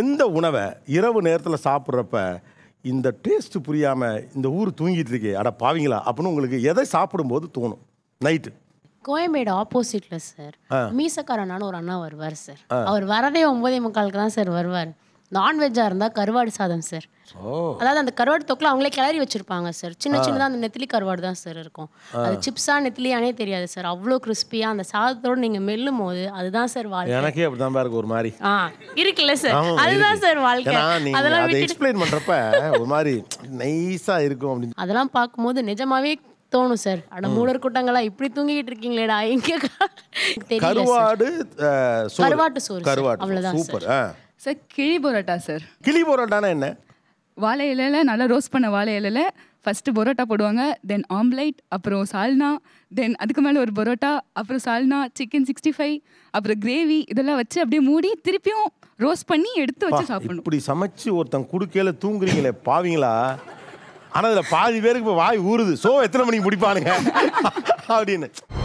எந்த உணவை இரவு நேரத்தில் சாப்பிட்றப்ப இந்த டேஸ்ட்டு புரியாமல் இந்த ஊர் தூங்கிட்டு இருக்கே அட பாவீங்களா அப்படின்னு உங்களுக்கு எதை சாப்பிடும்போது தோணும் நைட்டு கோயம்பேடு ஆப்போசிட்ல சார் மீசக்காரனான ஒரு அண்ணா வருவார் சார் அவர் வரதே ஒன்பதே முக்காலுக்கு தான் சார் வருவார் நான்வெஜ்ஜாக இருந்தால் கருவாடு சாதம் சார் அதாவது அந்த கருவாடு தொக்கில் அவங்களே கிளறி வச்சுருப்பாங்க சார் சின்ன சின்னதாக அந்த நெத்திலி கருவாடு தான் சார் இருக்கும் அது சிப்ஸாக நெத்திலியானே தெரியாது சார் அவ்வளோ கிறிஸ்பியாக அந்த சாதத்தோடு நீங்கள் மெல்லும் போது அதுதான் சார் வாழ்க்கை எனக்கே அப்படி தான் இருக்கு ஒரு மாதிரி ஆ இருக்குல்ல சார் அதுதான் சார் வாழ்க்கை அதெல்லாம் எக்ஸ்பிளைன் பண்ணுறப்ப ஒரு மாதிரி நைஸாக இருக்கும் அப்படின்னு அதெல்லாம் பார்க்கும்போது நிஜமாவே தோணும் சார் அட மூலர் கூட்டங்களா இப்படி தூங்கிட்டு இருக்கீங்களேடா இங்க கருவாடு கருவாட்டு சோறு கருவாடு அவ்வளவுதான் சூப்பர் சார் கிளி பரோட்டா சார் கிளி பரோட்டானா என்ன வாழை இலையில நல்லா ரோஸ்ட் பண்ண வாழை இலையில ஃபர்ஸ்ட் பரோட்டா போடுவாங்க தென் ஆம்லைட் அப்புறம் சால்னா தென் அதுக்கு மேலே ஒரு பரோட்டா அப்புறம் சால்னா சிக்கன் சிக்ஸ்டி ஃபைவ் அப்புறம் கிரேவி இதெல்லாம் வச்சு அப்படியே மூடி திருப்பியும் ரோஸ்ட் பண்ணி எடுத்து வச்சு சாப்பிடணும் இப்படி சமைச்சு ஒருத்தன் குடுக்கையில தூங்குறீங்களே பாவீங்களா ஆனால் அதில் பாதி பேருக்கு இப்போ வாய் ஊறுது ஸோ எத்தனை மணிக்கு முடிப்பானுங்க அப்படின்னு